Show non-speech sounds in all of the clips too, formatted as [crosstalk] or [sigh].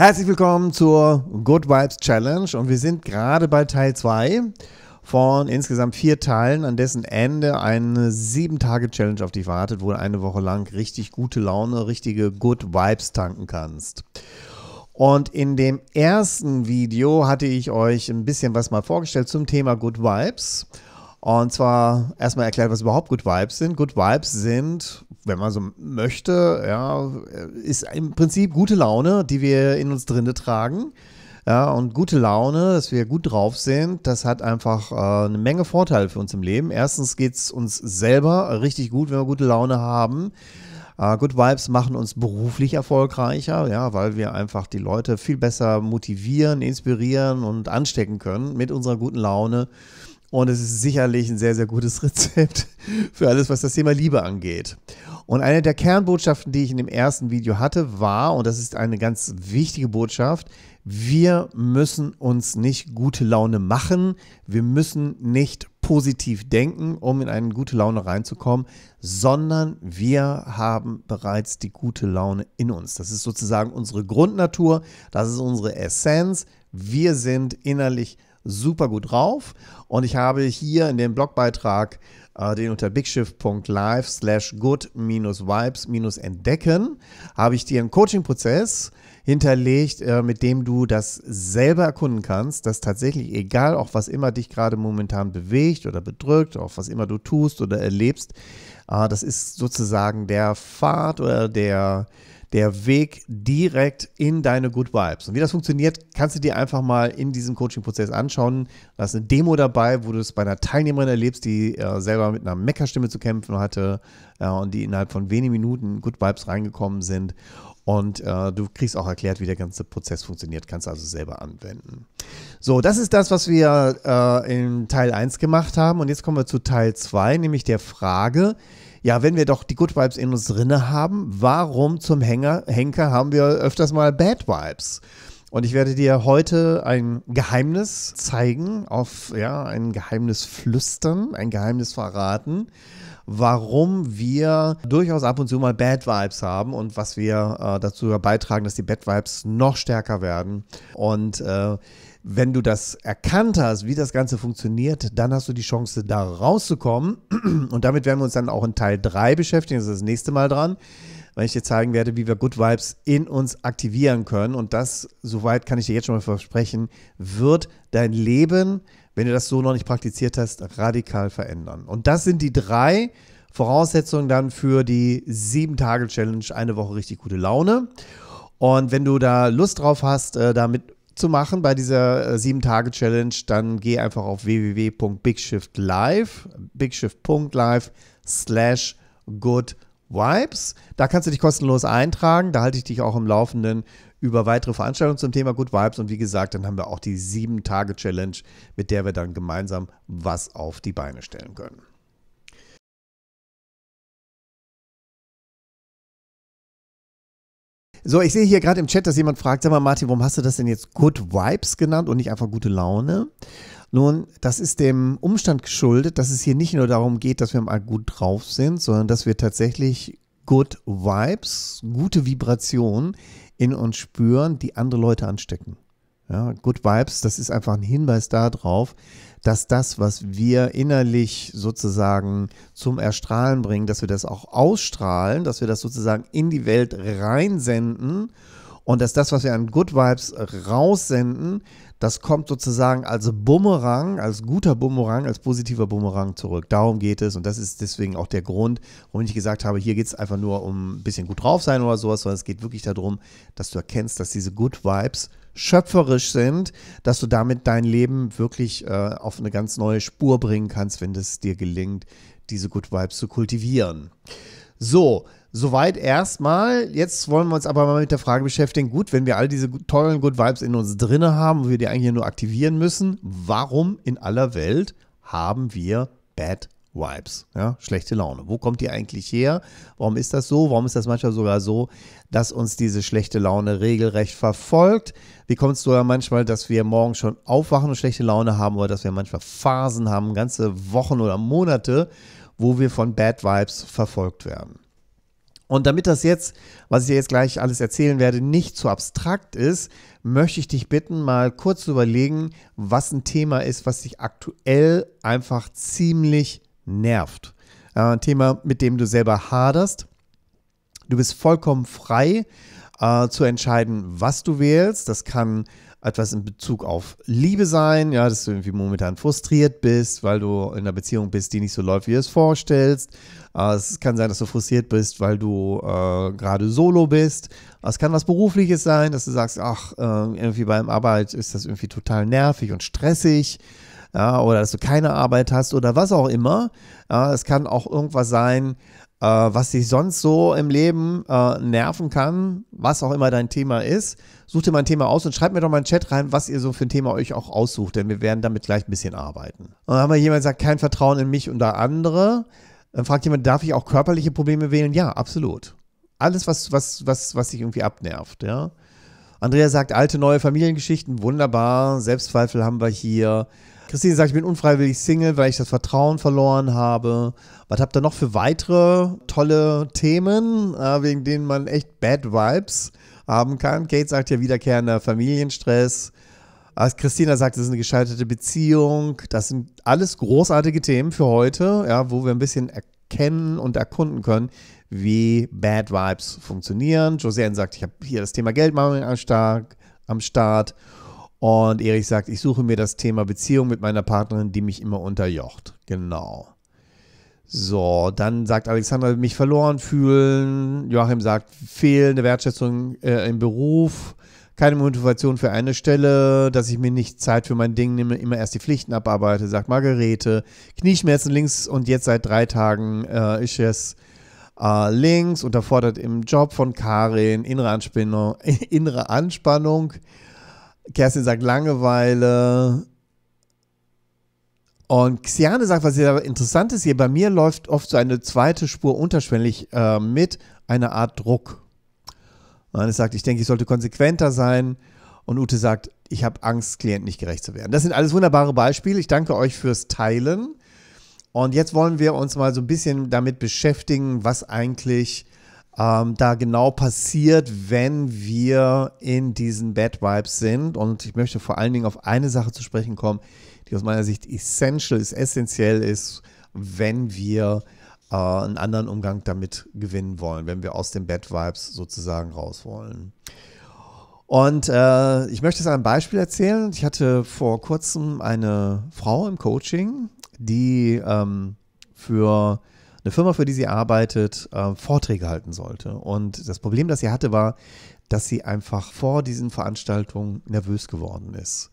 Herzlich willkommen zur Good Vibes Challenge und wir sind gerade bei Teil 2 von insgesamt vier Teilen, an dessen Ende eine 7 Tage Challenge auf dich wartet, wo du eine Woche lang richtig gute Laune, richtige Good Vibes tanken kannst. Und in dem ersten Video hatte ich euch ein bisschen was mal vorgestellt zum Thema Good Vibes. Und zwar erstmal erklärt, was überhaupt Good Vibes sind. Good Vibes sind, wenn man so möchte, ja, ist im Prinzip gute Laune, die wir in uns drinne tragen. Ja, und gute Laune, dass wir gut drauf sind, das hat einfach äh, eine Menge Vorteile für uns im Leben. Erstens geht es uns selber richtig gut, wenn wir gute Laune haben. Äh, Good Vibes machen uns beruflich erfolgreicher, ja, weil wir einfach die Leute viel besser motivieren, inspirieren und anstecken können mit unserer guten Laune. Und es ist sicherlich ein sehr, sehr gutes [laughs] Rezept für alles, was das Thema Liebe angeht. Und eine der Kernbotschaften, die ich in dem ersten Video hatte, war, und das ist eine ganz wichtige Botschaft, wir müssen uns nicht gute Laune machen, wir müssen nicht positiv denken, um in eine gute Laune reinzukommen, sondern wir haben bereits die gute Laune in uns. Das ist sozusagen unsere Grundnatur, das ist unsere Essenz. Wir sind innerlich super gut drauf. Und ich habe hier in dem Blogbeitrag äh, den unter bigshift.live slash good-vibes- entdecken, habe ich dir einen Coaching-Prozess hinterlegt, äh, mit dem du das selber erkunden kannst, dass tatsächlich egal, auch was immer dich gerade momentan bewegt oder bedrückt, auch was immer du tust oder erlebst, äh, das ist sozusagen der Pfad oder der der Weg direkt in deine Good Vibes. Und wie das funktioniert, kannst du dir einfach mal in diesem Coaching-Prozess anschauen. Da ist eine Demo dabei, wo du es bei einer Teilnehmerin erlebst, die äh, selber mit einer Meckerstimme zu kämpfen hatte äh, und die innerhalb von wenigen Minuten Good Vibes reingekommen sind. Und äh, du kriegst auch erklärt, wie der ganze Prozess funktioniert, kannst also selber anwenden. So, das ist das, was wir äh, in Teil 1 gemacht haben. Und jetzt kommen wir zu Teil 2, nämlich der Frage, ja, wenn wir doch die Good Vibes in uns drinne haben, warum zum Hänger, Henker haben wir öfters mal Bad Vibes? Und ich werde dir heute ein Geheimnis zeigen, auf ja, ein Geheimnis flüstern, ein Geheimnis verraten, warum wir durchaus ab und zu mal Bad Vibes haben und was wir äh, dazu beitragen, dass die Bad Vibes noch stärker werden. Und äh, wenn du das erkannt hast, wie das Ganze funktioniert, dann hast du die Chance, da rauszukommen. [clears throat] Und damit werden wir uns dann auch in Teil 3 beschäftigen. Das ist das nächste Mal dran, weil ich dir zeigen werde, wie wir Good Vibes in uns aktivieren können. Und das, soweit kann ich dir jetzt schon mal versprechen, wird dein Leben, wenn du das so noch nicht praktiziert hast, radikal verändern. Und das sind die drei Voraussetzungen dann für die 7-Tage-Challenge, eine Woche richtig gute Laune. Und wenn du da Lust drauf hast, äh, damit machen bei dieser 7-Tage-Challenge, äh, dann geh einfach auf www.bigshiftlive, bigshift.live slash goodvibes. Da kannst du dich kostenlos eintragen. Da halte ich dich auch im Laufenden über weitere Veranstaltungen zum Thema Good Vibes. Und wie gesagt, dann haben wir auch die 7-Tage-Challenge, mit der wir dann gemeinsam was auf die Beine stellen können. So, ich sehe hier gerade im Chat, dass jemand fragt, sag mal Martin, warum hast du das denn jetzt Good Vibes genannt und nicht einfach gute Laune? Nun, das ist dem Umstand geschuldet, dass es hier nicht nur darum geht, dass wir mal gut drauf sind, sondern dass wir tatsächlich Good Vibes, gute Vibrationen in uns spüren, die andere Leute anstecken. Ja, Good Vibes, das ist einfach ein Hinweis darauf, dass das, was wir innerlich sozusagen zum Erstrahlen bringen, dass wir das auch ausstrahlen, dass wir das sozusagen in die Welt reinsenden und dass das, was wir an Good Vibes raussenden, das kommt sozusagen als Bumerang, als guter Bumerang, als positiver Bumerang zurück. Darum geht es und das ist deswegen auch der Grund, warum ich gesagt habe, hier geht es einfach nur um ein bisschen gut drauf sein oder sowas, sondern es geht wirklich darum, dass du erkennst, dass diese Good Vibes schöpferisch sind, dass du damit dein Leben wirklich äh, auf eine ganz neue Spur bringen kannst, wenn es dir gelingt, diese Good Vibes zu kultivieren. So, soweit erstmal. Jetzt wollen wir uns aber mal mit der Frage beschäftigen, gut, wenn wir all diese tollen Good Vibes in uns drinne haben wo wir die eigentlich nur aktivieren müssen, warum in aller Welt haben wir Bad Vibes, ja, schlechte Laune. Wo kommt die eigentlich her? Warum ist das so? Warum ist das manchmal sogar so, dass uns diese schlechte Laune regelrecht verfolgt? Wie kommt es sogar manchmal, dass wir morgen schon aufwachen und schlechte Laune haben oder dass wir manchmal Phasen haben, ganze Wochen oder Monate, wo wir von Bad Vibes verfolgt werden? Und damit das jetzt, was ich dir jetzt gleich alles erzählen werde, nicht zu abstrakt ist, möchte ich dich bitten, mal kurz zu überlegen, was ein Thema ist, was dich aktuell einfach ziemlich nervt. Äh, Thema, mit dem du selber haderst. Du bist vollkommen frei äh, zu entscheiden, was du wählst. Das kann etwas in Bezug auf Liebe sein, ja, dass du irgendwie momentan frustriert bist, weil du in einer Beziehung bist, die nicht so läuft, wie du es vorstellst. Äh, es kann sein, dass du frustriert bist, weil du äh, gerade solo bist. Es kann was Berufliches sein, dass du sagst, ach, äh, irgendwie beim Arbeit ist das irgendwie total nervig und stressig ja, oder dass du keine Arbeit hast oder was auch immer. Ja, es kann auch irgendwas sein, äh, was dich sonst so im Leben äh, nerven kann, was auch immer dein Thema ist. Such dir mal ein Thema aus und schreibt mir doch mal in den Chat rein, was ihr so für ein Thema euch auch aussucht, denn wir werden damit gleich ein bisschen arbeiten. Und dann haben wir jemand sagt, kein Vertrauen in mich und andere. Dann fragt jemand, darf ich auch körperliche Probleme wählen? Ja, absolut. Alles, was, was, was, was dich irgendwie abnervt, ja. Andrea sagt, alte, neue Familiengeschichten, wunderbar. Selbstzweifel haben wir hier. Christine sagt, ich bin unfreiwillig Single, weil ich das Vertrauen verloren habe. Was habt ihr noch für weitere tolle Themen, äh, wegen denen man echt Bad Vibes haben kann? Kate sagt ja wiederkehrender Familienstress. Als Christina sagt, es ist eine gescheiterte Beziehung. Das sind alles großartige Themen für heute, ja, wo wir ein bisschen erkennen und erkunden können, wie Bad Vibes funktionieren. Josiane sagt, ich habe hier das Thema Geldmangel am Start. Und Erich sagt, ich suche mir das Thema Beziehung mit meiner Partnerin, die mich immer unterjocht. Genau. So, dann sagt Alexandra, mich verloren fühlen. Joachim sagt, fehlende Wertschätzung äh, im Beruf keine Motivation für eine Stelle, dass ich mir nicht Zeit für mein Ding nehme, immer erst die Pflichten abarbeite, sagt Margarete. Knieschmerzen links und jetzt seit drei Tagen äh, ist es äh, links, unterfordert im Job von Karin, innere Anspannung, [laughs] innere Anspannung Kerstin sagt Langeweile. Und Xiane sagt, was sehr interessant ist hier, bei mir läuft oft so eine zweite Spur unterschwellig äh, mit, einer Art Druck. Man sagt, ich denke, ich sollte konsequenter sein. Und Ute sagt, ich habe Angst, Klienten nicht gerecht zu werden. Das sind alles wunderbare Beispiele. Ich danke euch fürs Teilen. Und jetzt wollen wir uns mal so ein bisschen damit beschäftigen, was eigentlich ähm, da genau passiert, wenn wir in diesen Bad Vibes sind. Und ich möchte vor allen Dingen auf eine Sache zu sprechen kommen, die aus meiner Sicht essential ist, essentiell ist, wenn wir äh, einen anderen Umgang damit gewinnen wollen, wenn wir aus den Bad Vibes sozusagen raus wollen. Und äh, ich möchte es an einem Beispiel erzählen. Ich hatte vor kurzem eine Frau im Coaching, die ähm, für eine Firma, für die sie arbeitet, äh, Vorträge halten sollte. Und das Problem, das sie hatte, war, dass sie einfach vor diesen Veranstaltungen nervös geworden ist.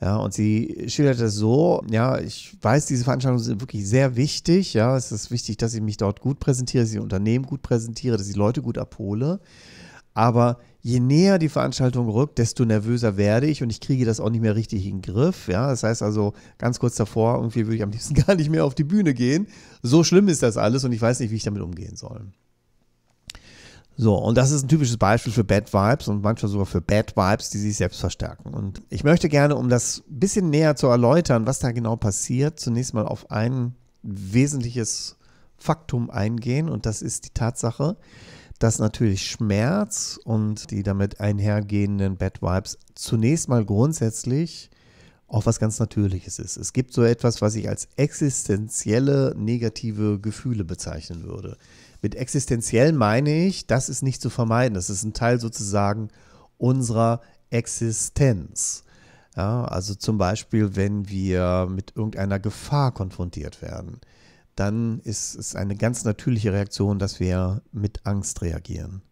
Ja, und sie schildert das so, ja, ich weiß, diese Veranstaltungen sind wirklich sehr wichtig, ja, es ist wichtig, dass ich mich dort gut präsentiere, dass ich Unternehmen gut präsentiere, dass ich Leute gut abhole. Aber je näher die Veranstaltung rückt, desto nervöser werde ich und ich kriege das auch nicht mehr richtig in den Griff. Ja, das heißt also, ganz kurz davor, irgendwie würde ich am liebsten [laughs] gar nicht mehr auf die Bühne gehen. So schlimm ist das alles und ich weiß nicht, wie ich damit umgehen soll. So, und das ist ein typisches Beispiel für Bad Vibes und manchmal sogar für Bad Vibes, die sich selbst verstärken. Und ich möchte gerne, um das ein bisschen näher zu erläutern, was da genau passiert, zunächst mal auf ein wesentliches Faktum eingehen und das ist die Tatsache, dass natürlich Schmerz und die damit einhergehenden Bad Vibes zunächst mal grundsätzlich auch was ganz Natürliches ist. Es gibt so etwas, was ich als existenzielle negative Gefühle bezeichnen würde. Mit existenziell meine ich, das ist nicht zu vermeiden. Das ist ein Teil sozusagen unserer Existenz. Ja, also zum Beispiel, wenn wir mit irgendeiner Gefahr konfrontiert werden dann ist es eine ganz natürliche Reaktion, dass wir mit Angst reagieren.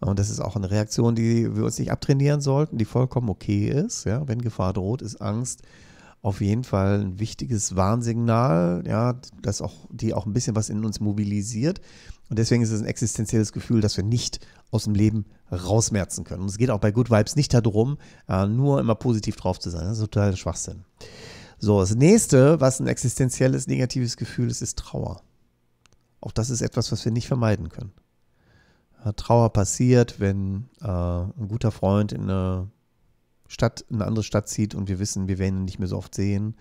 Und das ist auch eine Reaktion, die wir uns nicht abtrainieren sollten, die vollkommen okay ist. Ja, wenn Gefahr droht, ist Angst auf jeden Fall ein wichtiges Warnsignal, ja, das auch, die auch ein bisschen was in uns mobilisiert. Und deswegen ist es ein existenzielles Gefühl, dass wir nicht aus dem Leben rausmerzen können. Und es geht auch bei Good Vibes nicht darum, äh, nur immer positiv drauf zu sein. Das ist totaler Schwachsinn. So, das nächste, was ein existenzielles negatives Gefühl ist, ist Trauer. Auch das ist etwas, was wir nicht vermeiden können. Trauer passiert, wenn äh, ein guter Freund in eine Stadt, in eine andere Stadt zieht und wir wissen, wir werden ihn nicht mehr so oft sehen.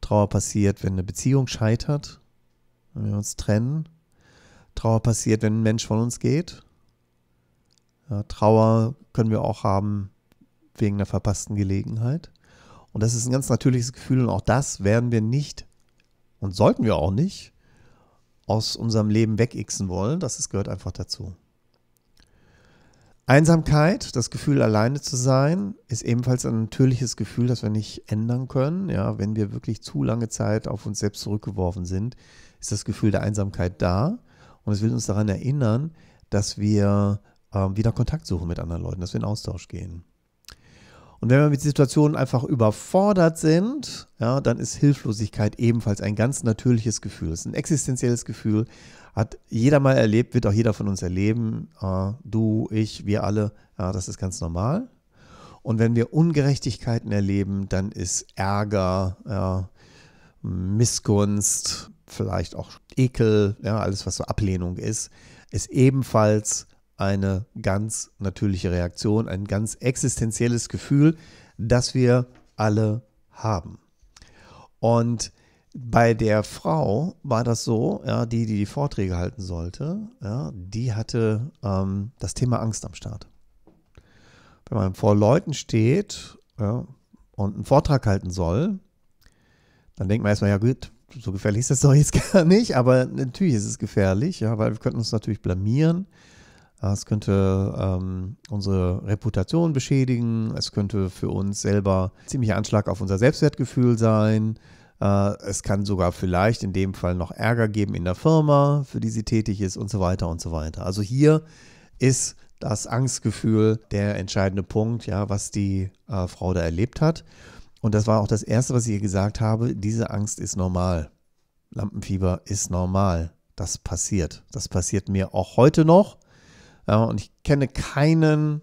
Trauer passiert, wenn eine Beziehung scheitert, wenn wir uns trennen. Trauer passiert, wenn ein Mensch von uns geht. Ja, Trauer können wir auch haben wegen einer verpassten Gelegenheit. Und das ist ein ganz natürliches Gefühl und auch das werden wir nicht und sollten wir auch nicht aus unserem Leben wegixen wollen. Das, das gehört einfach dazu. Einsamkeit, das Gefühl, alleine zu sein, ist ebenfalls ein natürliches Gefühl, das wir nicht ändern können. Ja, wenn wir wirklich zu lange Zeit auf uns selbst zurückgeworfen sind, ist das Gefühl der Einsamkeit da. Und es will uns daran erinnern, dass wir äh, wieder Kontakt suchen mit anderen Leuten, dass wir in Austausch gehen. Und wenn wir mit Situationen einfach überfordert sind, ja, dann ist Hilflosigkeit ebenfalls ein ganz natürliches Gefühl. Es ist ein existenzielles Gefühl, hat jeder mal erlebt, wird auch jeder von uns erleben. Ah, du, ich, wir alle, ja, das ist ganz normal. Und wenn wir Ungerechtigkeiten erleben, dann ist Ärger, ja, Missgunst, vielleicht auch Ekel, ja, alles was so Ablehnung ist, ist ebenfalls eine ganz natürliche Reaktion, ein ganz existenzielles Gefühl, das wir alle haben. Und bei der Frau war das so, ja, die, die die Vorträge halten sollte, ja, die hatte ähm, das Thema Angst am Start. Wenn man vor Leuten steht ja, und einen Vortrag halten soll, dann denkt man erstmal, ja gut, so gefährlich ist das doch jetzt [laughs] gar nicht, aber natürlich ist es gefährlich, ja, weil wir könnten uns natürlich blamieren. Es könnte ähm, unsere Reputation beschädigen, es könnte für uns selber ziemlicher Anschlag auf unser Selbstwertgefühl sein. Äh, es kann sogar vielleicht in dem Fall noch Ärger geben in der Firma, für die sie tätig ist und so weiter und so weiter. Also hier ist das Angstgefühl der entscheidende Punkt, ja, was die äh, Frau da erlebt hat. Und das war auch das Erste, was ich ihr gesagt habe, diese Angst ist normal. Lampenfieber ist normal. Das passiert. Das passiert mir auch heute noch und ich kenne keinen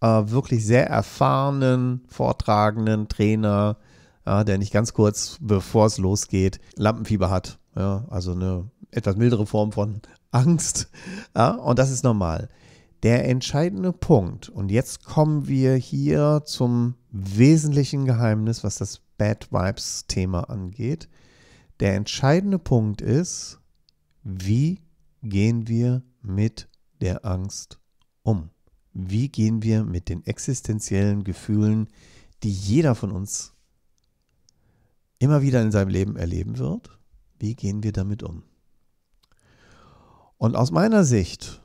äh, wirklich sehr erfahrenen Vortragenden, Trainer, äh, der nicht ganz kurz, bevor es losgeht, Lampenfieber hat. Ja, also eine etwas mildere Form von [laughs] Angst. Ja, und das ist normal. Der entscheidende Punkt, und jetzt kommen wir hier zum wesentlichen Geheimnis, was das Bad Vibes-Thema angeht. Der entscheidende Punkt ist, wie gehen wir mit der Angst um? Wie gehen wir mit den existenziellen Gefühlen, die jeder von uns immer wieder in seinem Leben erleben wird? Wie gehen wir damit um? Und aus meiner Sicht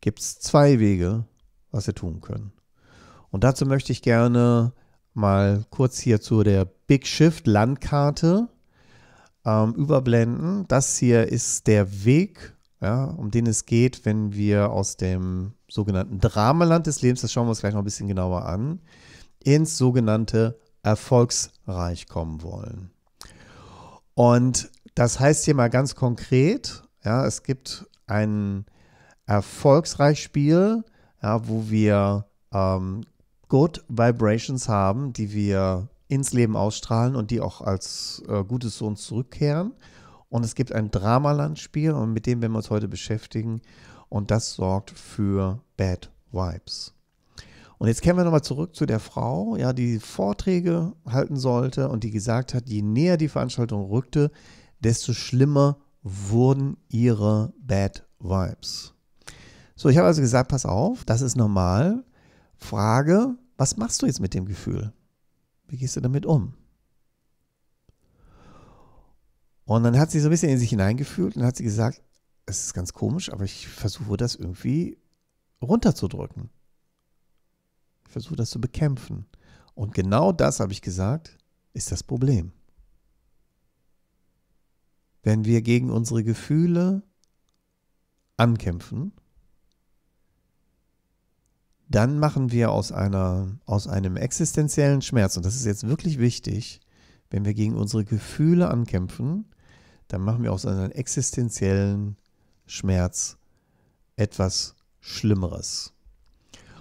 gibt es zwei Wege, was wir tun können. Und dazu möchte ich gerne mal kurz hier zu der Big Shift Landkarte ähm, überblenden. Das hier ist der Weg ja, um den es geht, wenn wir aus dem sogenannten Dramaland des Lebens, das schauen wir uns gleich noch ein bisschen genauer an, ins sogenannte Erfolgsreich kommen wollen. Und das heißt hier mal ganz konkret, ja, es gibt ein Erfolgsreichspiel, ja, wo wir ähm, Good Vibrations haben, die wir ins Leben ausstrahlen und die auch als äh, Gutes zu uns zurückkehren. Und es gibt ein Dramaland-Spiel und mit dem werden wir uns heute beschäftigen. Und das sorgt für Bad Vibes. Und jetzt kehren wir nochmal zurück zu der Frau, ja, die Vorträge halten sollte und die gesagt hat, je näher die Veranstaltung rückte, desto schlimmer wurden ihre Bad Vibes. So, ich habe also gesagt, pass auf, das ist normal. Frage, was machst du jetzt mit dem Gefühl? Wie gehst du damit um? Und dann hat sie so ein bisschen in sich hineingefühlt und hat sie gesagt, es ist ganz komisch, aber ich versuche das irgendwie runterzudrücken. Ich versuche das zu bekämpfen. Und genau das, habe ich gesagt, ist das Problem. Wenn wir gegen unsere Gefühle ankämpfen, dann machen wir aus, einer, aus einem existenziellen Schmerz, und das ist jetzt wirklich wichtig, wenn wir gegen unsere Gefühle ankämpfen, dann machen wir aus einem existenziellen Schmerz etwas Schlimmeres.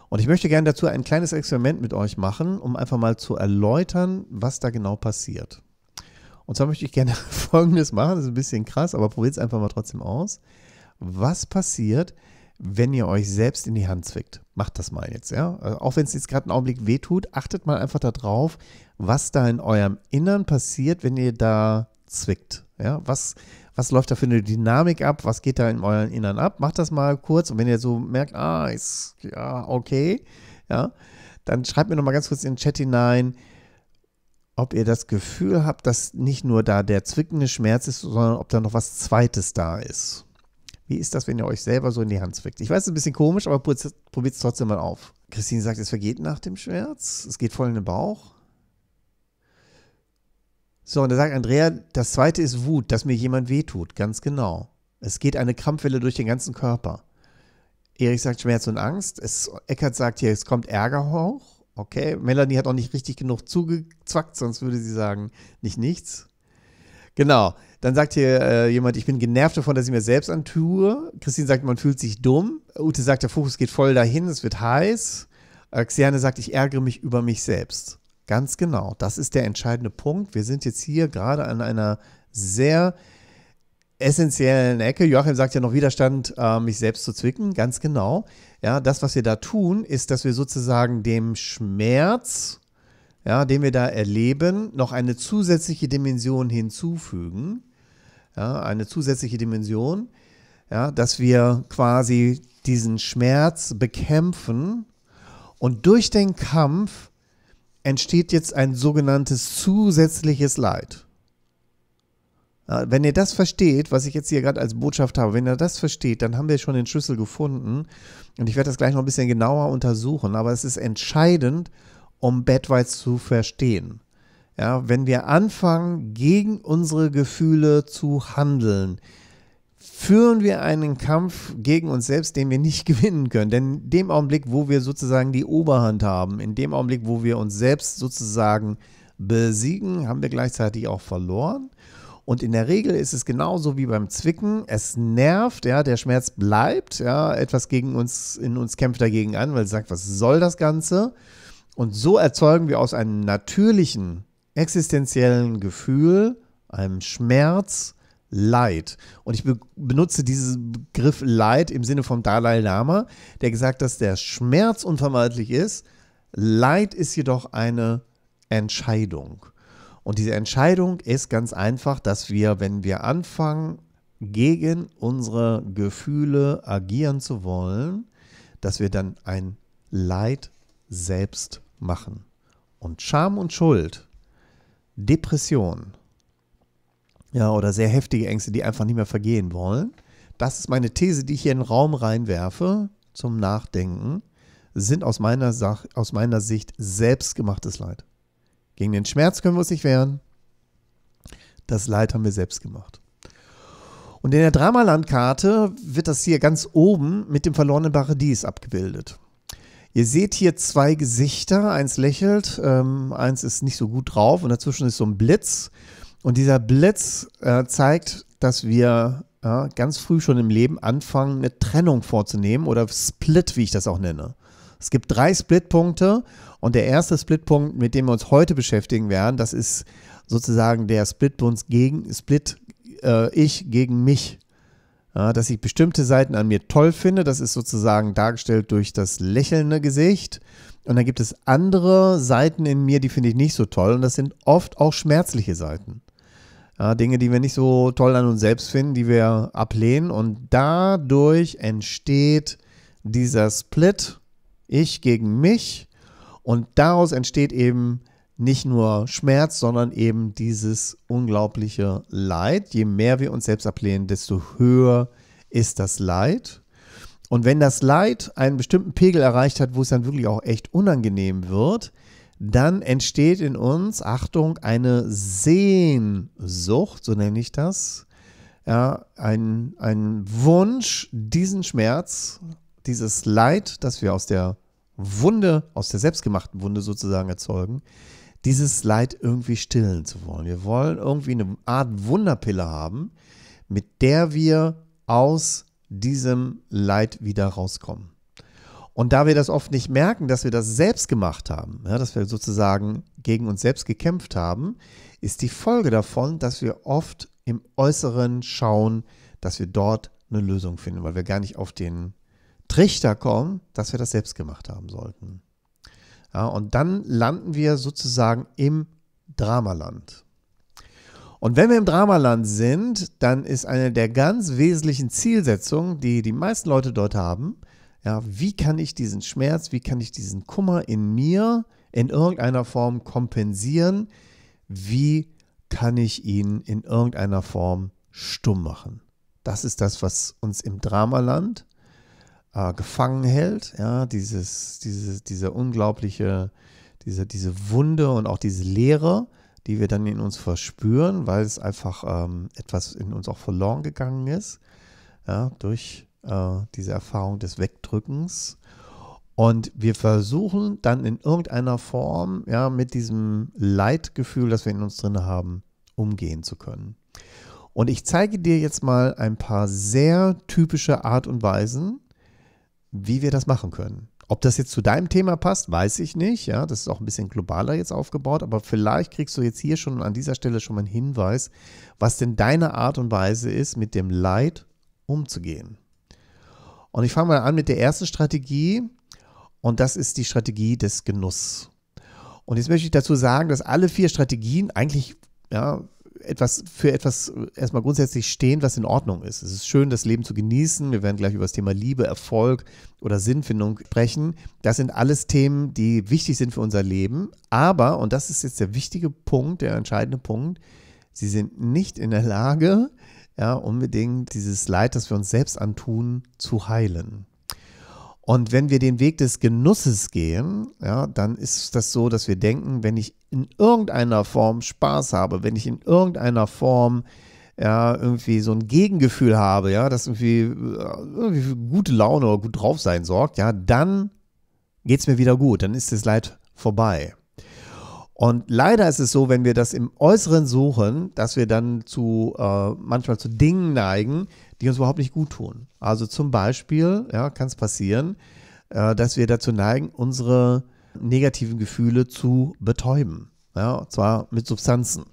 Und ich möchte gerne dazu ein kleines Experiment mit euch machen, um einfach mal zu erläutern, was da genau passiert. Und zwar möchte ich gerne [laughs] Folgendes machen, das ist ein bisschen krass, aber probiert es einfach mal trotzdem aus. Was passiert, wenn ihr euch selbst in die Hand zwickt? Macht das mal jetzt, ja? Also auch wenn es jetzt gerade einen Augenblick wehtut, achtet mal einfach darauf, was da in eurem Innern passiert, wenn ihr da zwickt. Ja, was, was läuft da für eine Dynamik ab? Was geht da in euren Innern ab? Macht das mal kurz und wenn ihr so merkt, ah, ist ja okay, ja, dann schreibt mir nochmal ganz kurz in den Chat hinein, ob ihr das Gefühl habt, dass nicht nur da der zwickende Schmerz ist, sondern ob da noch was Zweites da ist. Wie ist das, wenn ihr euch selber so in die Hand zwickt? Ich weiß, es ist ein bisschen komisch, aber probiert es trotzdem mal auf. Christine sagt, es vergeht nach dem Schmerz. Es geht voll in den Bauch. So, und da sagt Andrea, das zweite ist Wut, dass mir jemand wehtut. Ganz genau. Es geht eine Krampfwelle durch den ganzen Körper. Erich sagt Schmerz und Angst. Es, Eckert sagt hier, es kommt Ärger hoch. Okay, Melanie hat auch nicht richtig genug zugezwackt, sonst würde sie sagen, nicht nichts. Genau, dann sagt hier äh, jemand, ich bin genervt davon, dass ich mir selbst antue. Christine sagt, man fühlt sich dumm. Ute sagt, der Fokus geht voll dahin, es wird heiß. Äh, Xiane sagt, ich ärgere mich über mich selbst. Ganz genau. Das ist der entscheidende Punkt. Wir sind jetzt hier gerade an einer sehr essentiellen Ecke. Joachim sagt ja noch Widerstand, äh, mich selbst zu zwicken. Ganz genau. Ja, das, was wir da tun, ist, dass wir sozusagen dem Schmerz, ja, den wir da erleben, noch eine zusätzliche Dimension hinzufügen. Ja, eine zusätzliche Dimension, ja, dass wir quasi diesen Schmerz bekämpfen und durch den Kampf entsteht jetzt ein sogenanntes zusätzliches Leid. Wenn ihr das versteht, was ich jetzt hier gerade als Botschaft habe, wenn ihr das versteht, dann haben wir schon den Schlüssel gefunden. Und ich werde das gleich noch ein bisschen genauer untersuchen. Aber es ist entscheidend, um Bedweiß zu verstehen. Ja, wenn wir anfangen, gegen unsere Gefühle zu handeln, führen wir einen Kampf gegen uns selbst, den wir nicht [laughs] gewinnen können. Denn in dem Augenblick, wo wir sozusagen die Oberhand haben, in dem Augenblick, wo wir uns selbst sozusagen besiegen, haben wir gleichzeitig auch verloren. Und in der Regel ist es genauso wie beim Zwicken. Es nervt, ja, der Schmerz bleibt, ja, etwas gegen uns, in uns kämpft dagegen an, weil es sagt, was soll das Ganze? Und so erzeugen wir aus einem natürlichen, existenziellen Gefühl, einem Schmerz, Leid. Und ich be benutze diesen Begriff Leid im Sinne vom Dalai Lama, der gesagt, hat, dass der Schmerz unvermeidlich ist. Leid ist jedoch eine Entscheidung. Und diese Entscheidung ist ganz einfach, dass wir, wenn wir anfangen, gegen unsere Gefühle agieren zu wollen, dass wir dann ein Leid selbst machen. Und Scham und Schuld, Depression, ja, oder sehr heftige Ängste, die einfach nicht mehr vergehen wollen. Das ist meine These, die ich hier in den Raum reinwerfe zum Nachdenken, sind aus meiner, Sach aus meiner Sicht selbstgemachtes Leid. Gegen den Schmerz können wir uns nicht wehren. Das Leid haben wir selbst gemacht. Und in der Dramalandkarte wird das hier ganz oben mit dem verlorenen Paradies abgebildet. Ihr seht hier zwei Gesichter, eins lächelt, ähm, eins ist nicht so gut drauf und dazwischen ist so ein Blitz. Und dieser Blitz äh, zeigt, dass wir äh, ganz früh schon im Leben anfangen, eine Trennung vorzunehmen oder Split, wie ich das auch nenne. Es gibt drei Splitpunkte und der erste Splitpunkt, mit dem wir uns heute beschäftigen werden, das ist sozusagen der Splitpunkt gegen Split äh, ich gegen mich. Ja, dass ich bestimmte Seiten an mir toll finde, das ist sozusagen dargestellt durch das lächelnde Gesicht. Und dann gibt es andere Seiten in mir, die finde ich nicht so toll und das sind oft auch schmerzliche Seiten. Ja, Dinge, die wir nicht so toll an uns selbst finden, die wir ablehnen. Und dadurch entsteht dieser Split, ich gegen mich. Und daraus entsteht eben nicht nur Schmerz, sondern eben dieses unglaubliche Leid. Je mehr wir uns selbst ablehnen, desto höher ist das Leid. Und wenn das Leid einen bestimmten Pegel erreicht hat, wo es dann wirklich auch echt unangenehm wird, dann entsteht in uns, Achtung, eine Sehnsucht, so nenne ich das, ja, ein, ein Wunsch, diesen Schmerz, dieses Leid, das wir aus der Wunde, aus der selbstgemachten Wunde sozusagen erzeugen, dieses Leid irgendwie stillen zu wollen. Wir wollen irgendwie eine Art Wunderpille haben, mit der wir aus diesem Leid wieder rauskommen. Und da wir das oft nicht merken, dass wir das selbst gemacht haben, ja, dass wir sozusagen gegen uns selbst gekämpft haben, ist die Folge davon, dass wir oft im Äußeren schauen, dass wir dort eine Lösung finden, weil wir gar nicht auf den Trichter kommen, dass wir das selbst gemacht haben sollten. Ja, und dann landen wir sozusagen im Dramaland. Und wenn wir im Dramaland sind, dann ist eine der ganz wesentlichen Zielsetzungen, die die meisten Leute dort haben, ja, wie kann ich diesen Schmerz, wie kann ich diesen Kummer in mir in irgendeiner Form kompensieren? Wie kann ich ihn in irgendeiner Form stumm machen? Das ist das, was uns im Dramaland äh, gefangen hält. Ja, dieses, dieses, diese unglaubliche, diese, diese Wunde und auch diese Leere, die wir dann in uns verspüren, weil es einfach ähm, etwas in uns auch verloren gegangen ist. Ja, durch äh, diese Erfahrung des Wegdrückens. Und wir versuchen dann in irgendeiner Form, ja, mit diesem Leidgefühl, das wir in uns drin haben, umgehen zu können. Und ich zeige dir jetzt mal ein paar sehr typische Art und Weisen, wie wir das machen können. Ob das jetzt zu deinem Thema passt, weiß ich nicht. Ja, das ist auch ein bisschen globaler jetzt aufgebaut, aber vielleicht kriegst du jetzt hier schon an dieser Stelle schon mal einen Hinweis, was denn deine Art und Weise ist, mit dem Leid umzugehen. Und ich fange mal an mit der ersten Strategie. Und das ist die Strategie des Genuss. Und jetzt möchte ich dazu sagen, dass alle vier Strategien eigentlich ja, etwas für etwas erstmal grundsätzlich stehen, was in Ordnung ist. Es ist schön, das Leben zu genießen. Wir werden gleich über das Thema Liebe, Erfolg oder Sinnfindung sprechen. Das sind alles Themen, die wichtig sind für unser Leben. Aber, und das ist jetzt der wichtige Punkt, der entscheidende Punkt, sie sind nicht in der Lage, ja, unbedingt dieses Leid, das wir uns selbst antun, zu heilen. Und wenn wir den Weg des Genusses gehen, ja, dann ist das so, dass wir denken, wenn ich in irgendeiner Form Spaß habe, wenn ich in irgendeiner Form ja, irgendwie so ein Gegengefühl habe, ja, das irgendwie, irgendwie für gute Laune oder gut drauf sein sorgt, ja, dann geht es mir wieder gut, dann ist das Leid vorbei. Und leider ist es so, wenn wir das im Äußeren suchen, dass wir dann zu äh, manchmal zu Dingen neigen, die uns überhaupt nicht gut tun. Also zum Beispiel ja, kann es passieren, äh, dass wir dazu neigen, unsere negativen Gefühle zu betäuben. Ja, und zwar mit Substanzen.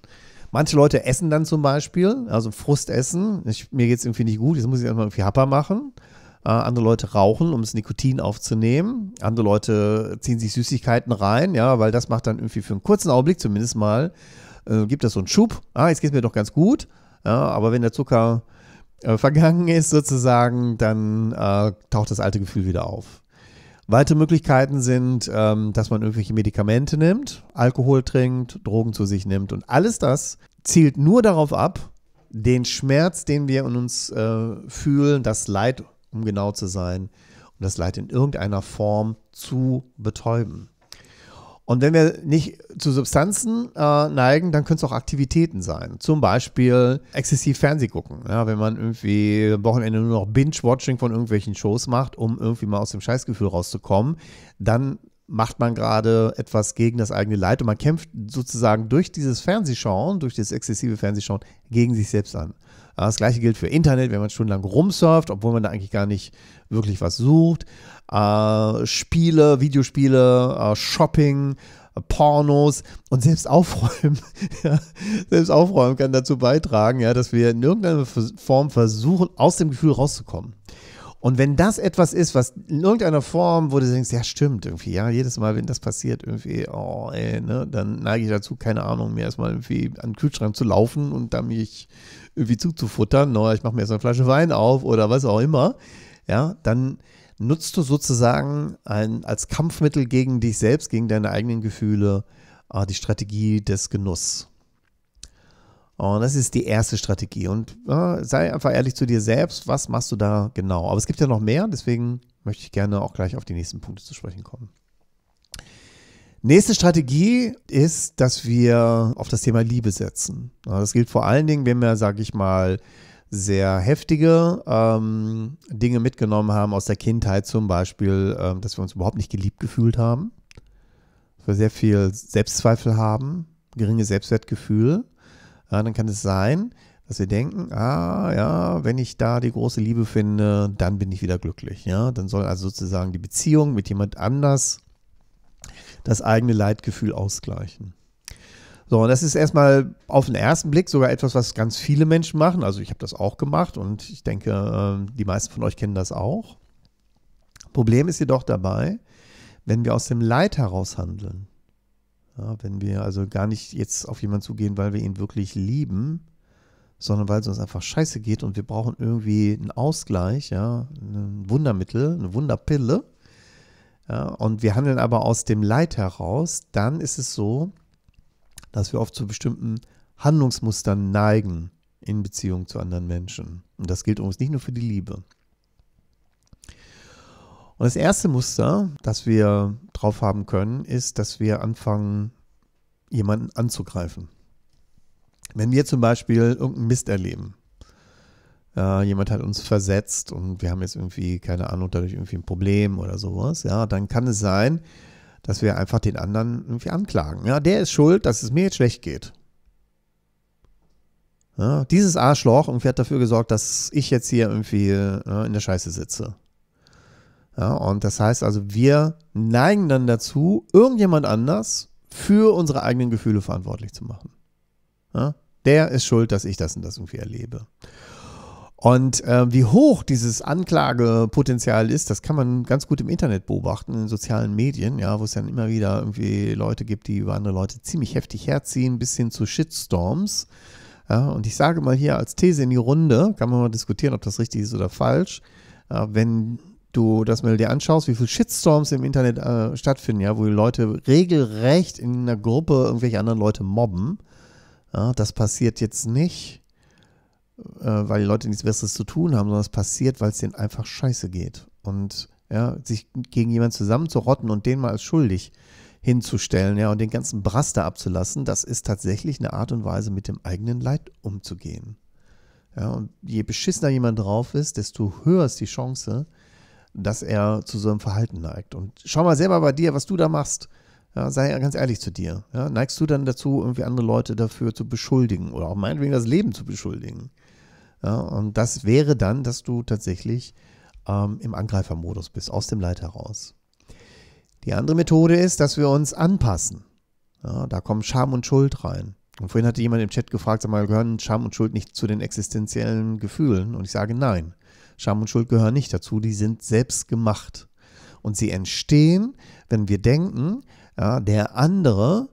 Manche Leute essen dann zum Beispiel, also Frustessen. Ich, mir geht es irgendwie nicht gut, jetzt muss ich erstmal irgendwie Happer machen. Äh, andere Leute rauchen, um das Nikotin aufzunehmen. Andere Leute ziehen sich Süßigkeiten rein, ja, weil das macht dann irgendwie für einen kurzen Augenblick zumindest mal, äh, gibt das so einen Schub. Ah, jetzt geht es mir doch ganz gut. Ja, aber wenn der Zucker äh, vergangen ist sozusagen, dann äh, taucht das alte Gefühl wieder auf. Weitere Möglichkeiten sind, ähm, dass man irgendwelche Medikamente nimmt, Alkohol trinkt, Drogen zu sich nimmt und alles das zielt nur darauf ab, den Schmerz, den wir in uns äh, fühlen, das Leid um genau zu sein, um das Leid in irgendeiner Form zu betäuben. Und wenn wir nicht zu Substanzen äh, neigen, dann können es auch Aktivitäten sein. Zum Beispiel exzessiv Fernsehgucken. Ja, wenn man irgendwie am Wochenende nur noch Binge-Watching von irgendwelchen Shows macht, um irgendwie mal aus dem Scheißgefühl rauszukommen, dann macht man gerade etwas gegen das eigene Leid und man kämpft sozusagen durch dieses Fernsehschauen, durch das exzessive Fernsehschauen gegen sich selbst an. Das gleiche gilt für Internet, wenn man stundenlang rumsurft, obwohl man da eigentlich gar nicht wirklich was sucht. Äh, Spiele, Videospiele, äh, Shopping, äh, Pornos und selbst aufräumen. [laughs] ja, selbst aufräumen kann dazu beitragen, ja, dass wir in irgendeiner Form versuchen, aus dem Gefühl rauszukommen. Und wenn das etwas ist, was in irgendeiner Form, wo du denkst, ja, stimmt irgendwie, ja, jedes Mal, wenn das passiert, irgendwie, oh, ey, ne, dann neige ich dazu, keine Ahnung, mir erstmal irgendwie an den Kühlschrank zu laufen und da mich irgendwie zuzufuttern, ne, oder ich mache mir jetzt eine Flasche Wein auf oder was auch immer, ja, dann nutzt du sozusagen ein, als Kampfmittel gegen dich selbst, gegen deine eigenen Gefühle, ah, die Strategie des Genuss. Und das ist die erste Strategie. Und ja, ah, sei einfach ehrlich zu dir selbst, was machst du da genau? Aber es gibt ja noch mehr, deswegen möchte ich gerne auch gleich auf die nächsten Punkte zu sprechen kommen. Nächste Strategie ist, dass wir auf das Thema Liebe setzen. Das gilt vor allen Dingen, wenn wir, sage ich mal, sehr heftige ähm, Dinge mitgenommen haben aus der Kindheit, zum Beispiel, ähm, dass wir uns überhaupt nicht geliebt gefühlt haben, dass wir sehr viel Selbstzweifel haben, geringes Selbstwertgefühl, ja, dann kann es sein, dass wir denken, ah ja, wenn ich da die große Liebe finde, dann bin ich wieder glücklich. Ja? Dann soll also sozusagen die Beziehung mit jemand anders das eigene Leidgefühl ausgleichen. So, und das ist erstmal auf den ersten Blick sogar etwas, was ganz viele Menschen machen. Also ich habe das auch gemacht und ich denke, ähm, die meisten von euch kennen das auch. Problem ist jedoch dabei, wenn wir aus dem Leid heraus handeln, ja, wenn wir also gar nicht jetzt auf jemanden zugehen, weil wir ihn wirklich lieben, sondern weil es uns einfach scheiße geht und wir brauchen irgendwie einen Ausgleich, ja, ein Wundermittel, eine Wunderpille, ja, und wir handeln aber aus dem Leid heraus, dann ist es so, dass wir oft zu bestimmten Handlungsmustern neigen in Beziehung zu anderen Menschen. Und das gilt übrigens nicht nur für die Liebe. Und das erste Muster, das wir drauf haben können, ist, dass wir anfangen, jemanden anzugreifen. Wenn wir zum Beispiel irgendeinen Mist erleben, äh, jemand hat uns versetzt und wir haben jetzt irgendwie, keine Ahnung, dadurch irgendwie ein Problem oder sowas, ja, dann kann es sein, dass wir einfach den anderen irgendwie anklagen. Ja, der ist schuld, dass es mir jetzt schlecht geht. Ja, dieses Arschloch irgendwie hat dafür gesorgt, dass ich jetzt hier irgendwie ja, in der Scheiße sitze. Ja, und das heißt also, wir neigen dann dazu, irgendjemand anders für unsere eigenen Gefühle verantwortlich zu machen. Ja, der ist schuld, dass ich das und das irgendwie erlebe. Und äh, wie hoch dieses Anklagepotenzial ist, das kann man ganz gut im Internet beobachten, in sozialen Medien, ja, wo es dann immer wieder irgendwie Leute gibt, die über andere Leute ziemlich heftig herziehen, bis hin zu Shitstorms. Ja, und ich sage mal hier als These in die Runde, kann man mal diskutieren, ob das richtig ist oder falsch. Äh, wenn du das mal dir anschaust, wie viele Shitstorms im Internet äh, stattfinden, ja, wo die Leute regelrecht in einer Gruppe irgendwelche anderen Leute mobben, ja, das passiert jetzt nicht äh, weil die Leute nichts Besseres zu tun haben, sondern es passiert, weil es denen einfach scheiße geht. Und ja, sich gegen jemanden zusammenzurotten und den mal als schuldig hinzustellen, ja, und den ganzen Braster abzulassen, das ist tatsächlich eine Art und Weise, mit dem eigenen Leid umzugehen. Ja, und je beschissener jemand drauf ist, desto höher ist die Chance, dass er zu so einem Verhalten neigt. Und schau mal selber bei dir, was du da machst. Ja, sei ganz ehrlich zu dir. Ja, neigst du dann dazu, irgendwie andere Leute dafür zu beschuldigen oder auch meinetwegen das Leben zu beschuldigen? Ja, und das wäre dann, dass du tatsächlich ähm, im Angreifermodus bist, aus dem Leid heraus. Die andere Methode ist, dass wir uns anpassen. Ja, da kommen Scham und Schuld rein. Und vorhin hatte jemand im Chat gefragt, sag mal, gehören Scham und Schuld nicht zu den existenziellen Gefühlen? Und ich sage nein. Scham und Schuld gehören nicht dazu, die sind selbst gemacht. Und sie entstehen, wenn wir denken, ja, der andere,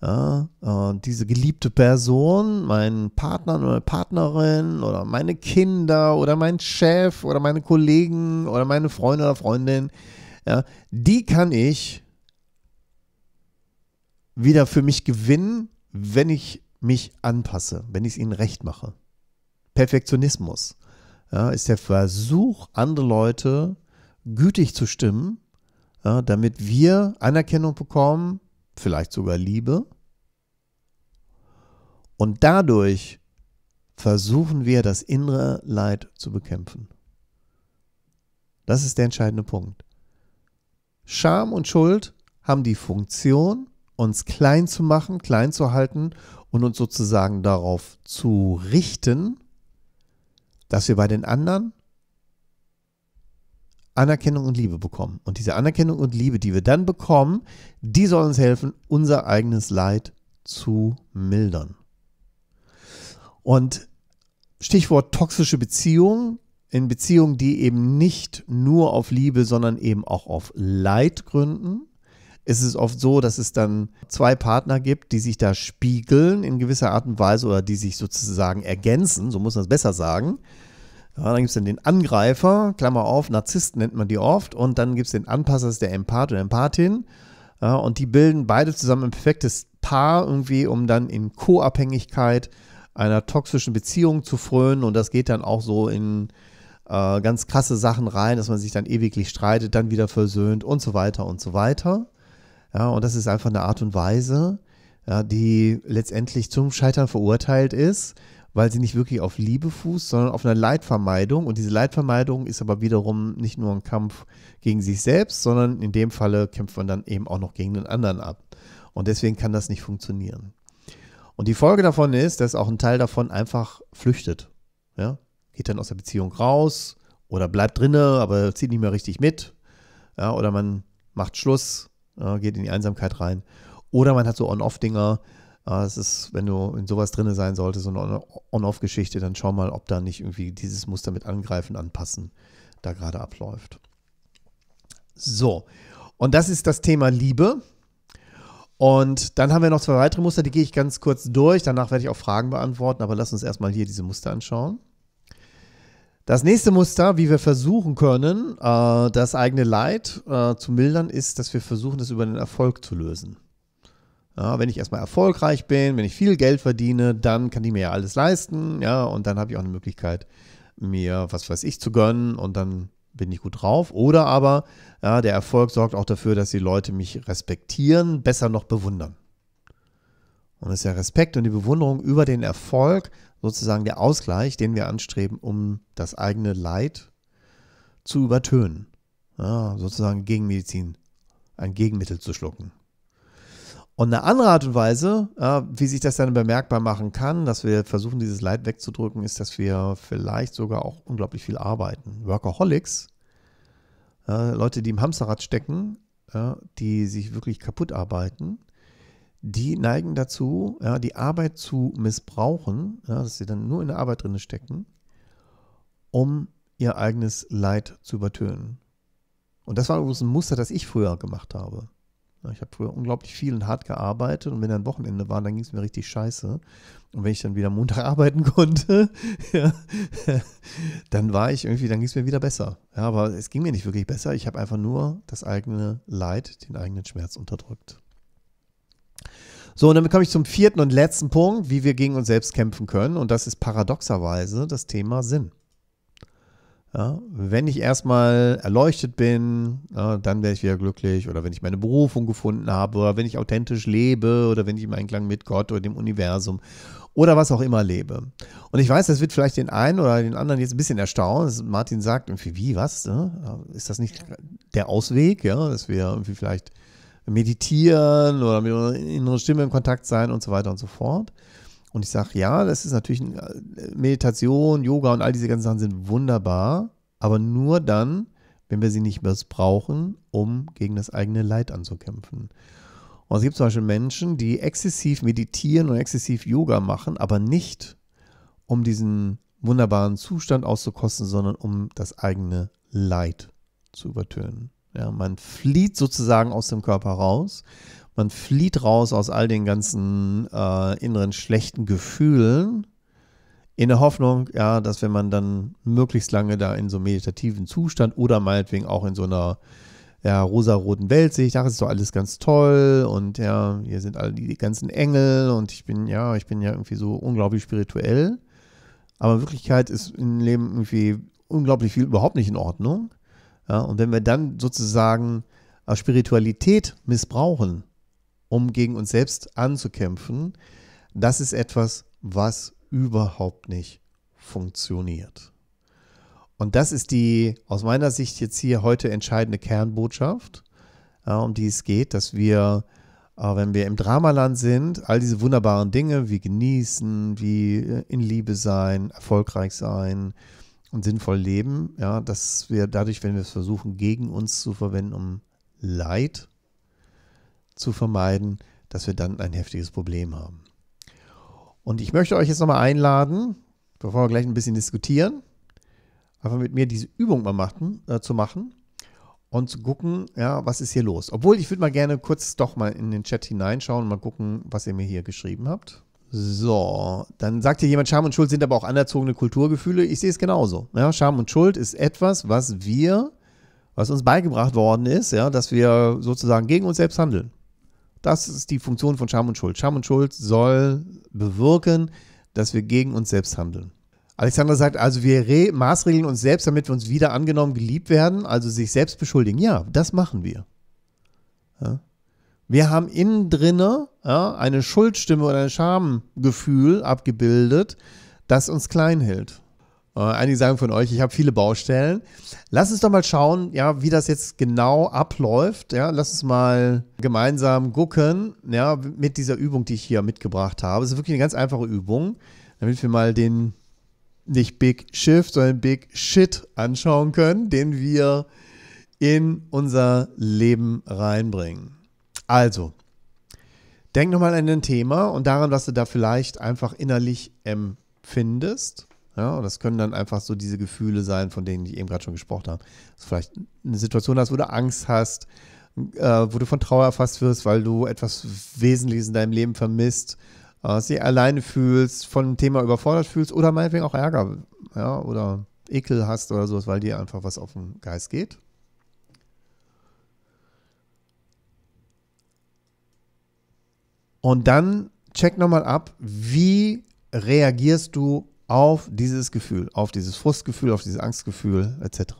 ja, äh, diese geliebte Person, meinen Partner oder Partnerin oder meine Kinder oder mein Chef oder meine Kollegen oder meine Freunde oder Freundin, ja, die kann ich wieder für mich gewinnen, wenn ich mich anpasse, wenn ich es ihnen recht mache. Perfektionismus ja, ist der Versuch, andere Leute gütig zu stimmen, ja, damit wir Anerkennung bekommen, vielleicht sogar Liebe. Und dadurch versuchen wir, das innere Leid zu bekämpfen. Das ist der entscheidende Punkt. Scham und Schuld haben die Funktion, uns klein zu machen, klein zu halten und uns sozusagen darauf zu richten, dass wir bei den anderen Anerkennung und Liebe bekommen. Und diese Anerkennung und Liebe, die wir dann bekommen, die soll uns helfen, unser eigenes Leid zu mildern. Und Stichwort toxische Beziehungen, in Beziehungen, die eben nicht nur auf Liebe, sondern eben auch auf Leid gründen, ist es oft so, dass es dann zwei Partner gibt, die sich da spiegeln in gewisser Art und Weise oder die sich sozusagen ergänzen, so muss man es besser sagen ja, dann gibt es dann den Angreifer, Klammer auf, Narzissten nennt man die oft, und dann gibt es den Anpasser, das ist der Empath oder Empathin. Ja, und die bilden beide zusammen ein perfektes Paar irgendwie, um dann in Co-Abhängigkeit einer toxischen Beziehung zu frönen. Und das geht dann auch so in äh, ganz krasse Sachen rein, dass man sich dann ewiglich streitet, dann wieder versöhnt und so weiter und so weiter. Ja, und das ist einfach eine Art und Weise, ja, die letztendlich zum Scheitern verurteilt ist, weil sie nicht wirklich auf Liebe fußt, sondern auf einer Leidvermeidung. Und diese Leidvermeidung ist aber wiederum nicht nur ein Kampf gegen sich selbst, sondern in dem Falle kämpft man dann eben auch noch gegen den anderen ab. Und deswegen kann das nicht funktionieren. Und die Folge davon ist, dass auch ein Teil davon einfach flüchtet. Ja? Geht dann aus der Beziehung raus oder bleibt drinne, aber zieht nicht mehr richtig mit. Ja? Oder man macht Schluss, äh, geht in die Einsamkeit rein. Oder man hat so On-Off-Dinger, es ist, wenn du in sowas drin sein solltest, so eine On-Off-Geschichte, dann schau mal, ob da nicht irgendwie dieses Muster mit Angreifen, Anpassen da gerade abläuft. So, und das ist das Thema Liebe. Und dann haben wir noch zwei weitere Muster, die gehe ich ganz kurz durch. Danach werde ich auch Fragen beantworten, aber lass uns erstmal hier diese Muster anschauen. Das nächste Muster, wie wir versuchen können, äh, das eigene Leid äh, zu mildern, ist, dass wir versuchen, das über den Erfolg zu lösen. Ja, wenn ich erstmal erfolgreich bin, wenn ich viel Geld verdiene, dann kann ich mir ja alles leisten, ja, und dann habe ich auch eine Möglichkeit, mir was weiß ich zu gönnen und dann bin ich gut drauf. Oder aber ja, der Erfolg sorgt auch dafür, dass die Leute mich respektieren, besser noch bewundern. Und es ist ja Respekt und die Bewunderung über den Erfolg sozusagen der Ausgleich, den wir anstreben, um das eigene Leid zu übertönen. Ja, sozusagen Gegenmedizin, ein Gegenmittel zu schlucken. Und eine andere Art und Weise, äh, wie sich das dann bemerkbar machen kann, dass wir versuchen, dieses Leid wegzudrücken, ist, dass wir vielleicht sogar auch unglaublich viel arbeiten. Workaholics, äh, Leute, die im Hamsterrad stecken, äh, die sich wirklich kaputt arbeiten, die neigen dazu, ja, die Arbeit zu missbrauchen, ja, dass sie dann nur in der Arbeit drin stecken, um ihr eigenes Leid zu übertönen. Und das war übrigens ein Muster, das ich früher gemacht habe. Ich habe früher unglaublich viel und hart gearbeitet und wenn dann Wochenende war, dann ging es mir richtig scheiße. Und wenn ich dann wieder Montag [laughs] arbeiten konnte, [laughs] ja, dann war ich irgendwie, dann ging es mir wieder besser. Ja, aber es ging mir nicht wirklich besser. Ich habe einfach nur das eigene Leid, den eigenen Schmerz unterdrückt. So, und damit komme ich zum vierten und letzten Punkt, wie wir gegen uns selbst kämpfen können. Und das ist paradoxerweise das Thema Sinn. Ja, wenn ich erstmal erleuchtet bin, ja, dann wäre ich wieder glücklich. Oder wenn ich meine Berufung gefunden habe, oder wenn ich authentisch lebe, oder wenn ich im Einklang mit Gott oder dem Universum oder was auch immer lebe. Und ich weiß, das wird vielleicht den einen oder den anderen jetzt ein bisschen erstaunen. Martin sagt irgendwie, wie, was? Ne? Ist das nicht der Ausweg, ja, dass wir irgendwie vielleicht meditieren oder mit unserer inneren Stimme in Kontakt sein und so weiter und so fort? Und ich sage, ja, das ist natürlich äh, Meditation, Yoga und all diese ganzen Sachen sind wunderbar, aber nur dann, wenn wir sie nicht missbrauchen, um gegen das eigene Leid anzukämpfen. Und es gibt zum Beispiel Menschen, die exzessiv meditieren und exzessiv Yoga machen, aber nicht, um diesen wunderbaren Zustand auszukosten, sondern um das eigene Leid zu übertönen. Ja, man flieht sozusagen aus dem Körper raus man flieht raus aus all den ganzen äh, inneren schlechten Gefühlen in der Hoffnung, ja, dass wenn man dann möglichst lange da in so einem meditativen Zustand oder meinetwegen auch in so einer ja, rosaroten Welt sehe ich, ach, ist doch alles ganz toll und ja, hier sind all die, die ganzen Engel und ich bin ja, ich bin ja irgendwie so unglaublich spirituell. Aber in Wirklichkeit ist im Leben irgendwie unglaublich viel überhaupt nicht in Ordnung. Ja, und wenn wir dann sozusagen äh, Spiritualität missbrauchen, um gegen uns selbst anzukämpfen, das ist etwas, was überhaupt nicht funktioniert. Und das ist die aus meiner Sicht jetzt hier heute entscheidende Kernbotschaft, um die es geht, dass wir, äh, wenn wir im Dramaland sind, all diese wunderbaren Dinge wie genießen, wie äh, in Liebe sein, erfolgreich sein und sinnvoll leben, ja, dass wir dadurch, wenn wir es versuchen, gegen uns zu verwenden, um Leid zu vermeiden, dass wir dann ein heftiges Problem haben. Und ich möchte euch jetzt nochmal einladen, bevor wir gleich ein bisschen diskutieren, einfach mit mir diese Übung mal machen, äh, zu machen und zu gucken, ja, was ist hier los. Obwohl, ich würde mal gerne kurz doch mal in den Chat hineinschauen und mal gucken, was ihr mir hier geschrieben habt. So, dann sagt hier jemand, Scham und Schuld sind aber auch anerzogene Kulturgefühle. Ich sehe es genauso. Ja, Scham und Schuld ist etwas, was wir, was uns beigebracht worden ist, ja, dass wir sozusagen gegen uns selbst handeln. Das ist die Funktion von Scham und Schuld. Scham und Schuld soll bewirken, dass wir gegen uns selbst handeln. Alexander sagt also, wir maßregeln uns selbst, damit wir uns wieder angenommen geliebt werden, also sich selbst beschuldigen. Ja, das machen wir. Ja. Wir haben innen drinne ja, eine Schuldstimme oder ein Schamgefühl abgebildet, das uns klein hält. Äh, einige sagen von euch, ich habe viele Baustellen. Lass uns doch mal schauen, ja, wie das jetzt genau abläuft. Ja, lass uns mal gemeinsam gucken, ja, mit dieser Übung, die ich hier mitgebracht habe. Es ist wirklich eine ganz einfache Übung, damit wir mal den nicht Big Shift, sondern Big Shit anschauen können, den wir in unser Leben reinbringen. Also, denk nochmal an ein Thema und daran, was du da vielleicht einfach innerlich empfindest. Ja, und das können dann einfach so diese Gefühle sein, von denen ich eben gerade schon gesprochen habe. Dass du vielleicht eine Situation hast, wo du Angst hast, äh, wo du von Trauer erfasst wirst, weil du etwas Wesentliches in deinem Leben vermisst, äh, dich alleine fühlst, von einem Thema überfordert fühlst oder meinetwegen auch Ärger ja, oder Ekel hast oder sowas, weil dir einfach was auf den Geist geht. Und dann check nochmal ab, wie reagierst du auf dieses Gefühl, auf dieses Frustgefühl, auf dieses Angstgefühl etc.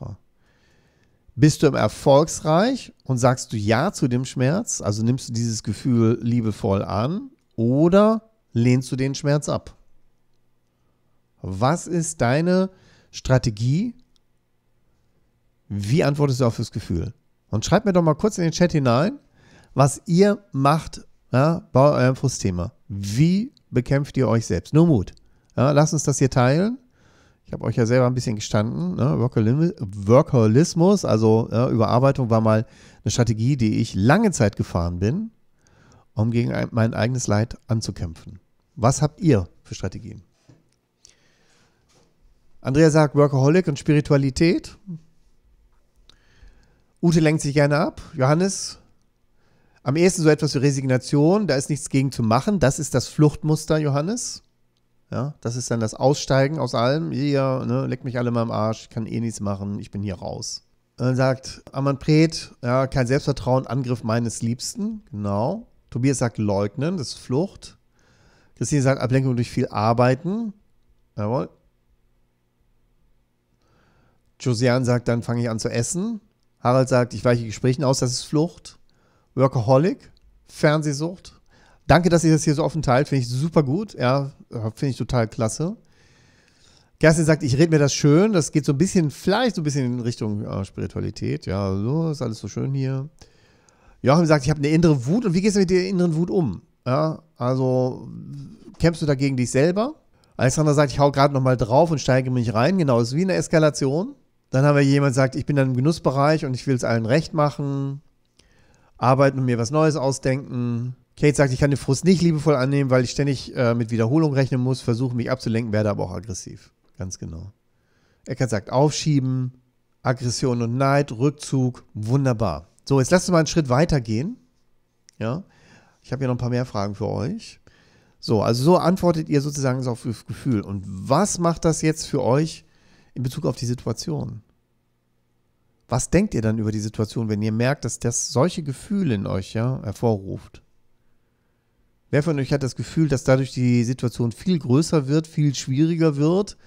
Bist du im Erfolgsreich und sagst du Ja zu dem Schmerz, also nimmst du dieses Gefühl liebevoll an oder lehnst du den Schmerz ab? Was ist deine Strategie? Wie antwortest du auf das Gefühl? Und schreibt mir doch mal kurz in den Chat hinein, was ihr macht ja, bei eurem Frustthema. Wie bekämpft ihr euch selbst? Nur Mut. Ja, lass uns das hier teilen. Ich habe euch ja selber ein bisschen gestanden. Ne? Workaholismus, also ja, Überarbeitung, war mal eine Strategie, die ich lange Zeit gefahren bin, um gegen mein eigenes Leid anzukämpfen. Was habt ihr für Strategien? Andrea sagt Workaholic und Spiritualität. Ute lenkt sich gerne ab. Johannes, am ehesten so etwas wie Resignation, da ist nichts gegen zu machen. Das ist das Fluchtmuster, Johannes. Ja, das ist dann das Aussteigen aus allem. Ja, ne, leck mich alle mal im Arsch, ich kann eh nichts machen, ich bin hier raus. Und dann sagt Aman Pret, ja, kein Selbstvertrauen, Angriff meines Liebsten. Genau. Tobias sagt leugnen, das ist Flucht. Christine sagt Ablenkung durch viel Arbeiten. Jawohl. Josiane sagt, dann fange ich an zu essen. Harald sagt, ich weiche Gesprächen aus, das ist Flucht. Workaholic, Fernsehsucht. Danke, dass ihr das hier so offen teilt. Finde ich super gut. Ja, finde ich total klasse. Kerstin sagt, ich rede mir das schön. Das geht so ein bisschen, vielleicht so ein bisschen in Richtung äh, Spiritualität. Ja, so ist alles so schön hier. Joachim sagt, ich habe eine innere Wut. Und wie gehst du mit der inneren Wut um? Ja, also kämpfst du dagegen dich selber? Alexander sagt, ich hau gerade nochmal drauf und steige mich rein. Genau, ist wie eine Eskalation. Dann haben wir jemand sagt, ich bin dann im Genussbereich und ich will es allen recht machen. Arbeiten und mir was Neues ausdenken. Kate sagt, ich kann den Frust nicht liebevoll annehmen, weil ich ständig äh, mit Wiederholung rechnen muss, versuche mich abzulenken, werde aber auch aggressiv. Ganz genau. Eckert sagt, aufschieben, Aggression und Neid, Rückzug, wunderbar. So, jetzt lasst uns mal einen Schritt weitergehen. Ja, ich habe hier noch ein paar mehr Fragen für euch. So, also so antwortet ihr sozusagen auf das Gefühl. Und was macht das jetzt für euch in Bezug auf die Situation? Was denkt ihr dann über die Situation, wenn ihr merkt, dass das solche Gefühle in euch ja, hervorruft? Wer von euch hat das Gefühl, dass dadurch die Situation viel größer wird, viel schwieriger wird,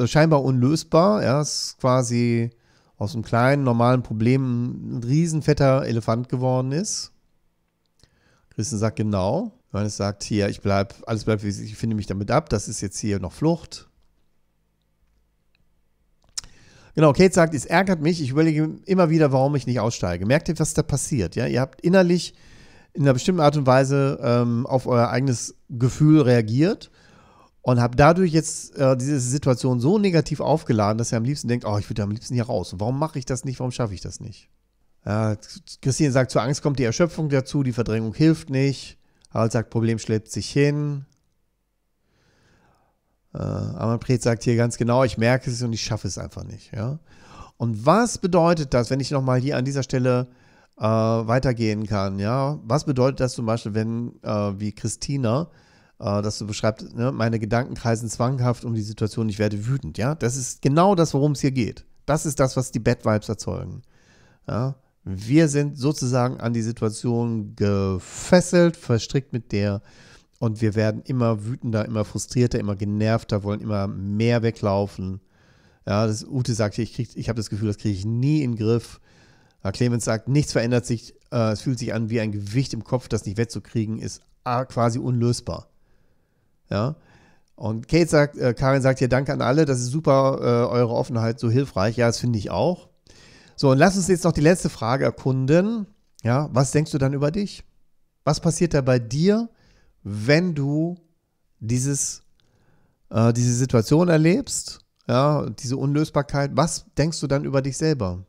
äh, scheinbar unlösbar? Ja, es ist quasi aus einem kleinen, normalen Problem ein riesenfetter Elefant geworden ist. Christen sagt genau. Johannes sagt hier, ich bleib, alles bleibt, ich finde mich damit ab, das ist jetzt hier noch Flucht. Genau, Kate sagt, es ärgert mich, ich überlege immer wieder, warum ich nicht aussteige. Merkt ihr, was da passiert? Ja? Ihr habt innerlich in einer bestimmten Art und Weise ähm, auf euer eigenes Gefühl reagiert und habe dadurch jetzt äh, diese Situation so negativ aufgeladen, dass ihr am liebsten denkt, oh, ich würde am liebsten hier raus. Warum mache ich das nicht? Warum schaffe ich das nicht? Äh, Christine sagt, zur Angst kommt die Erschöpfung dazu, die Verdrängung hilft nicht. Harald sagt, Problem schleppt sich hin. Äh, Amanpreet sagt hier ganz genau, ich merke es und ich schaffe es einfach nicht. Ja? Und was bedeutet das, wenn ich nochmal hier an dieser Stelle äh, weitergehen kann. Ja? Was bedeutet das zum Beispiel, wenn, äh, wie Christina, äh, dass du beschreibst, ne, meine Gedanken kreisen zwanghaft um die Situation, ich werde wütend. Ja? Das ist genau das, worum es hier geht. Das ist das, was die Bad Vibes erzeugen. Ja? Wir sind sozusagen an die Situation gefesselt, verstrickt mit der und wir werden immer wütender, immer frustrierter, immer genervter, wollen immer mehr weglaufen. Ja, das Ute sagt, ich, ich habe das Gefühl, das kriege ich nie in den Griff. Herr Clemens sagt, nichts verändert sich, äh, es fühlt sich an wie ein Gewicht im Kopf, das nicht wegzukriegen ist, ah, quasi unlösbar. Ja. Und Kate sagt, äh, Karin sagt hier, danke an alle, das ist super, äh, eure Offenheit so hilfreich. Ja, das finde ich auch. So, und lass uns jetzt noch die letzte Frage erkunden. Ja, was denkst du dann über dich? Was passiert da bei dir, wenn du dieses, äh, diese Situation erlebst? Ja, diese Unlösbarkeit. Was denkst du dann über dich selber?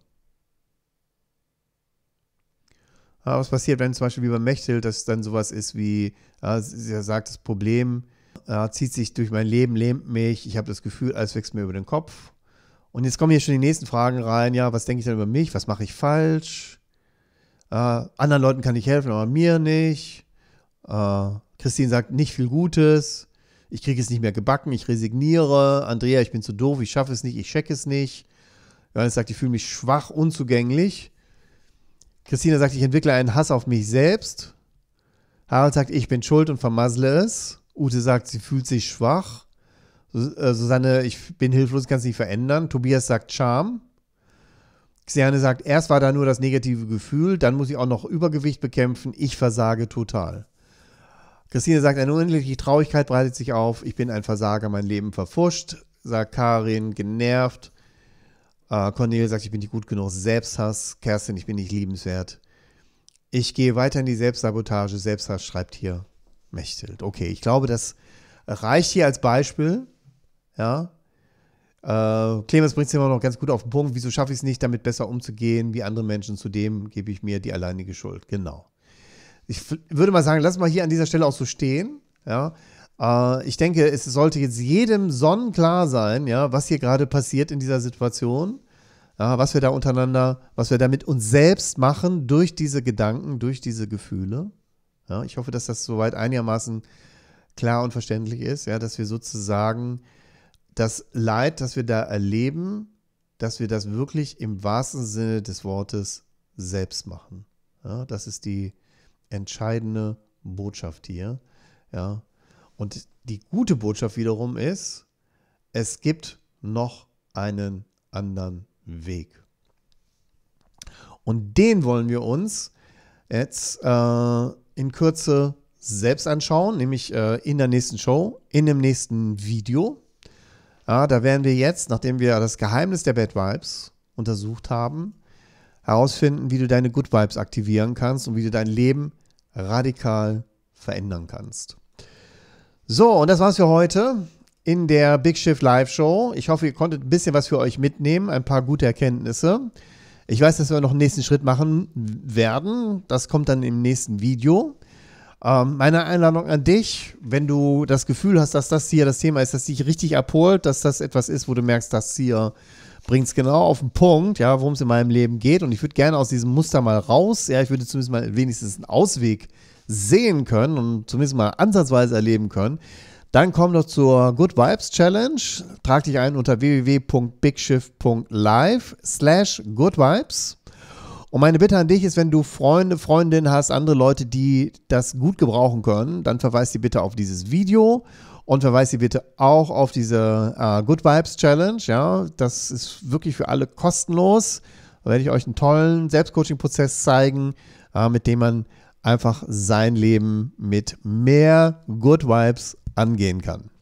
Aber äh, was passiert, wenn zum Beispiel wie bei Mechtel, dass dann sowas ist wie, äh, er sagt, das Problem äh, zieht sich durch mein Leben, lähmt mich, ich habe das Gefühl, alles wächst mir über den Kopf. Und jetzt kommen hier schon die nächsten Fragen rein. Ja, was denke ich denn über mich? Was mache ich falsch? Äh, anderen Leuten kann ich helfen, aber mir nicht. Äh, Christine sagt nicht viel Gutes. Ich kriege es nicht mehr gebacken. Ich resigniere. Andrea, ich bin zu doof. Ich schaffe es nicht. Ich checke es nicht. Johannes sagt, ich fühle mich schwach, unzugänglich. Christina sagt, ich entwickle einen Hass auf mich selbst. Harald sagt, ich bin schuld und vermassle es. Ute sagt, sie fühlt sich schwach. Äh, Susanne, ich bin hilflos, kann es nicht verändern. Tobias sagt Charme. Xiane sagt, erst war da nur das negative Gefühl, dann muss ich auch noch Übergewicht bekämpfen. Ich versage total. Christine sagt, eine unendliche Traurigkeit breitet sich auf. Ich bin ein Versager, mein Leben verfuscht. Sagt Karin, genervt. Äh, Cornelia sagt, ich bin nicht gut genug. Selbsthass. Kerstin, ich bin nicht liebenswert. Ich gehe weiter in die Selbstsabotage. Selbsthass schreibt hier Mechtelt. Okay, ich glaube, das reicht hier als Beispiel. Ja. Äh, Clemens bringt es immer noch ganz gut auf den Punkt. Wieso schaffe ich es nicht, damit besser umzugehen wie andere Menschen? Zudem gebe ich mir die alleinige Schuld. Genau. Ich würde mal sagen, lass mal hier an dieser Stelle auch so stehen. Ja. Äh, ich denke, es sollte jetzt jedem sonnenklar sein, ja, was hier gerade passiert in dieser Situation. Ja, was wir da untereinander, was wir da mit uns selbst machen, durch diese Gedanken, durch diese Gefühle. Ja, ich hoffe, dass das soweit einigermaßen klar und verständlich ist, ja, dass wir sozusagen das Leid, das wir da erleben, dass wir das wirklich im wahrsten Sinne des Wortes selbst machen. Ja, das ist die entscheidende Botschaft hier. Ja, und die gute Botschaft wiederum ist, es gibt noch einen anderen Weg. Und den wollen wir uns jetzt äh, in Kürze selbst anschauen, nämlich äh, in der nächsten Show, in dem nächsten Video. Ja, da werden wir jetzt, nachdem wir das Geheimnis der Bad Vibes untersucht haben, herausfinden, wie du deine Good Vibes aktivieren kannst und wie du dein Leben radikal verändern kannst. So, und das war's für heute in der Big Shift Live Show. Ich hoffe, ihr konntet ein bisschen was für euch mitnehmen, ein paar gute Erkenntnisse. Ich weiß, dass wir noch einen nächsten Schritt machen werden. Das kommt dann im nächsten Video. Ähm, meine Einladung an dich, wenn du das Gefühl hast, dass das hier das Thema ist, das dich richtig abholt, dass das etwas ist, wo du merkst, dass hier bringt es genau auf den Punkt, ja, worum es in meinem Leben geht. Und ich würde gerne aus diesem Muster mal raus. Ja, ich würde zumindest mal wenigstens einen Ausweg sehen können und zumindest mal ansatzweise erleben können, dann komm doch zur Good Vibes Challenge. Trag dich ein unter www.bigshift.live slash goodvibes. Und meine Bitte an dich ist, wenn du Freunde, Freundinnen hast, andere Leute, die das gut gebrauchen können, dann verweis sie bitte auf dieses Video und verweis sie bitte auch auf diese äh, Good Vibes Challenge. Ja, das ist wirklich für alle kostenlos. Da werde ich euch einen tollen Selbstcoaching-Prozess zeigen, äh, mit dem man einfach sein Leben mit mehr Good Vibes angehen kann.